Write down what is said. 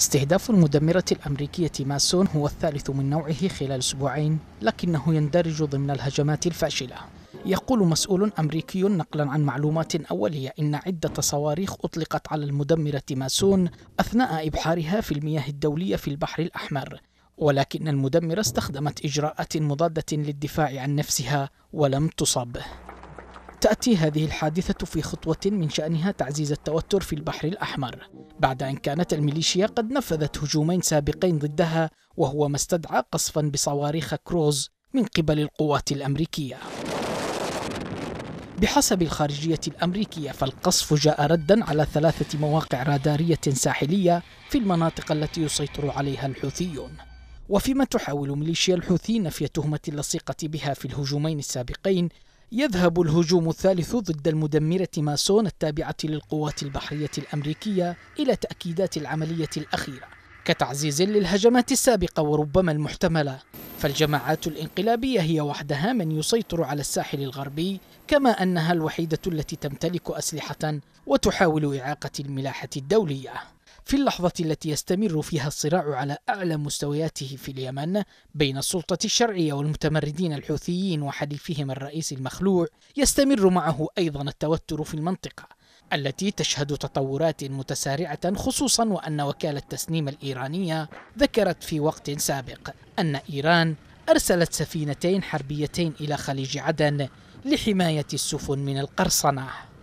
استهداف المدمرة الأمريكية ماسون هو الثالث من نوعه خلال أسبوعين لكنه يندرج ضمن الهجمات الفاشلة يقول مسؤول أمريكي نقلا عن معلومات أولية إن عدة صواريخ أطلقت على المدمرة ماسون أثناء إبحارها في المياه الدولية في البحر الأحمر ولكن المدمرة استخدمت إجراءات مضادة للدفاع عن نفسها ولم تصب تأتي هذه الحادثة في خطوة من شأنها تعزيز التوتر في البحر الأحمر بعد أن كانت الميليشيا قد نفذت هجومين سابقين ضدها وهو ما استدعى قصفا بصواريخ كروز من قبل القوات الأمريكية بحسب الخارجية الأمريكية فالقصف جاء ردا على ثلاثة مواقع رادارية ساحلية في المناطق التي يسيطر عليها الحوثيون وفيما تحاول ميليشيا الحوثي نفي تهمة اللصيقة بها في الهجومين السابقين يذهب الهجوم الثالث ضد المدمرة ماسون التابعة للقوات البحرية الأمريكية إلى تأكيدات العملية الأخيرة كتعزيز للهجمات السابقة وربما المحتملة فالجماعات الانقلابية هي وحدها من يسيطر على الساحل الغربي كما أنها الوحيدة التي تمتلك أسلحة وتحاول إعاقة الملاحة الدولية في اللحظة التي يستمر فيها الصراع على أعلى مستوياته في اليمن بين السلطة الشرعية والمتمردين الحوثيين وحليفهم الرئيس المخلوع، يستمر معه أيضا التوتر في المنطقة، التي تشهد تطورات متسارعة خصوصا وأن وكالة تسنيم الإيرانية ذكرت في وقت سابق أن إيران أرسلت سفينتين حربيتين إلى خليج عدن لحماية السفن من القرصنة.